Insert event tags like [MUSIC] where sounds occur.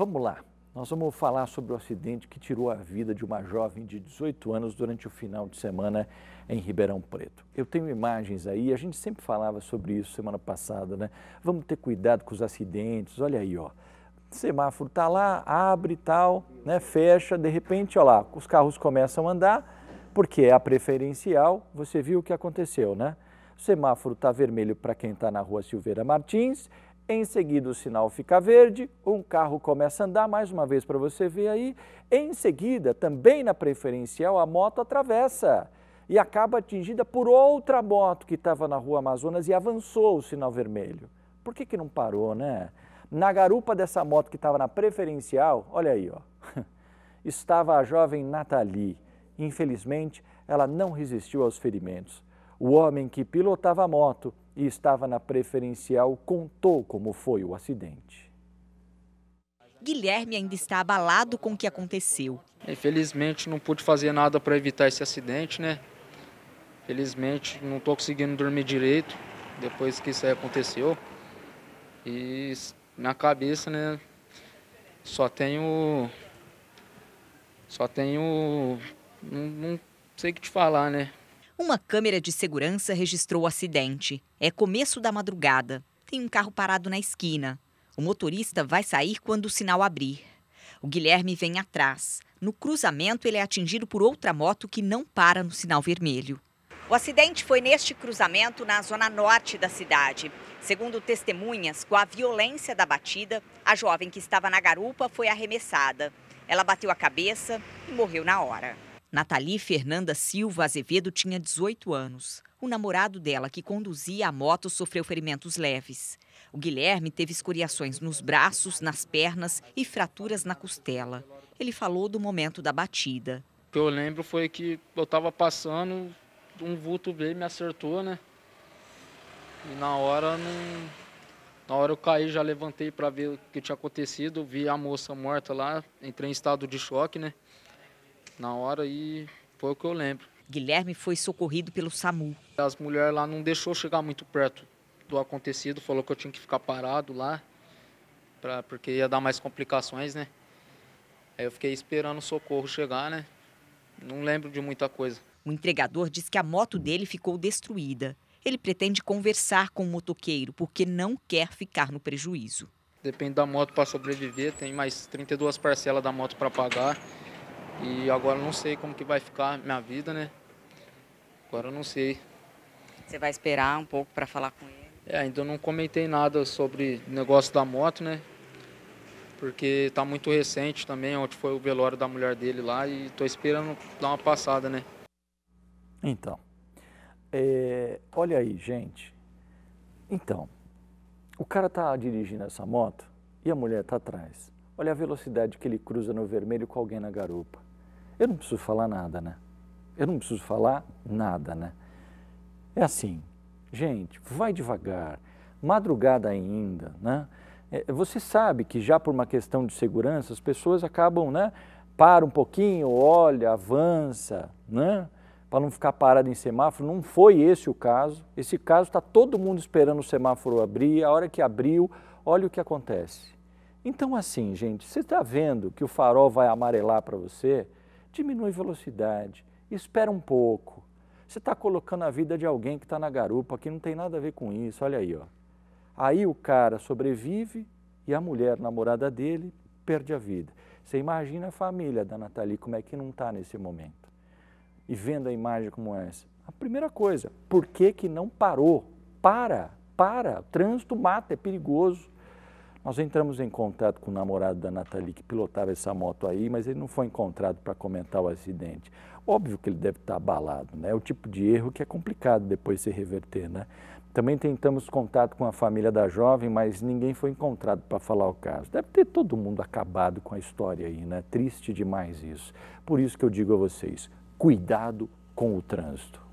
Vamos lá. Nós vamos falar sobre o acidente que tirou a vida de uma jovem de 18 anos durante o final de semana em Ribeirão Preto. Eu tenho imagens aí, a gente sempre falava sobre isso semana passada, né? Vamos ter cuidado com os acidentes. Olha aí, ó. Semáforo tá lá, abre e tal, né? Fecha, de repente, olha lá, os carros começam a andar, porque é a preferencial. Você viu o que aconteceu, né? O semáforo tá vermelho para quem está na rua Silveira Martins, em seguida, o sinal fica verde, um carro começa a andar, mais uma vez para você ver aí. Em seguida, também na preferencial, a moto atravessa e acaba atingida por outra moto que estava na rua Amazonas e avançou o sinal vermelho. Por que, que não parou, né? Na garupa dessa moto que estava na preferencial, olha aí, ó, [LAUGHS] estava a jovem Nathalie. Infelizmente, ela não resistiu aos ferimentos. O homem que pilotava a moto e estava na preferencial contou como foi o acidente. Guilherme ainda está abalado com o que aconteceu. Infelizmente não pude fazer nada para evitar esse acidente, né? Felizmente não estou conseguindo dormir direito depois que isso aí aconteceu. E na cabeça, né? Só tenho. Só tenho. Não, não sei o que te falar, né? Uma câmera de segurança registrou o acidente. É começo da madrugada. Tem um carro parado na esquina. O motorista vai sair quando o sinal abrir. O Guilherme vem atrás. No cruzamento, ele é atingido por outra moto que não para no sinal vermelho. O acidente foi neste cruzamento na zona norte da cidade. Segundo testemunhas, com a violência da batida, a jovem que estava na garupa foi arremessada. Ela bateu a cabeça e morreu na hora. Nathalie Fernanda Silva Azevedo tinha 18 anos. O namorado dela, que conduzia a moto, sofreu ferimentos leves. O Guilherme teve escoriações nos braços, nas pernas e fraturas na costela. Ele falou do momento da batida. O que eu lembro foi que eu estava passando, um vulto veio me acertou, né? E na hora não... Na hora eu caí, já levantei para ver o que tinha acontecido, vi a moça morta lá, entrei em estado de choque, né? na hora e foi o que eu lembro. Guilherme foi socorrido pelo SAMU. As mulheres lá não deixou chegar muito perto do acontecido, falou que eu tinha que ficar parado lá, pra, porque ia dar mais complicações, né? Aí eu fiquei esperando o socorro chegar, né? Não lembro de muita coisa. O entregador diz que a moto dele ficou destruída. Ele pretende conversar com o motoqueiro porque não quer ficar no prejuízo. Depende da moto para sobreviver, tem mais 32 parcelas da moto para pagar. E agora não sei como que vai ficar minha vida, né? Agora eu não sei. Você vai esperar um pouco para falar com ele? É, ainda não comentei nada sobre o negócio da moto, né? Porque está muito recente também, onde foi o velório da mulher dele lá e estou esperando dar uma passada, né? Então, é, olha aí, gente. Então, o cara tá dirigindo essa moto e a mulher tá atrás. Olha a velocidade que ele cruza no vermelho com alguém na garupa. Eu não preciso falar nada, né? Eu não preciso falar nada, né? É assim, gente, vai devagar, madrugada ainda, né? É, você sabe que já por uma questão de segurança, as pessoas acabam, né? Para um pouquinho, olha, avança, né? Para não ficar parado em semáforo. Não foi esse o caso. Esse caso está todo mundo esperando o semáforo abrir. A hora que abriu, olha o que acontece. Então, assim, gente, você está vendo que o farol vai amarelar para você? diminui velocidade, espera um pouco. Você está colocando a vida de alguém que está na garupa, que não tem nada a ver com isso, olha aí. Ó. Aí o cara sobrevive e a mulher, namorada dele, perde a vida. Você imagina a família da Nathalie, como é que não está nesse momento. E vendo a imagem como essa. A primeira coisa, por que, que não parou? Para, para, o trânsito mata, é perigoso. Nós entramos em contato com o namorado da Nathalie, que pilotava essa moto aí, mas ele não foi encontrado para comentar o acidente. Óbvio que ele deve estar tá abalado, né? É o tipo de erro que é complicado depois se reverter, né? Também tentamos contato com a família da jovem, mas ninguém foi encontrado para falar o caso. Deve ter todo mundo acabado com a história aí, né? Triste demais isso. Por isso que eu digo a vocês, cuidado com o trânsito.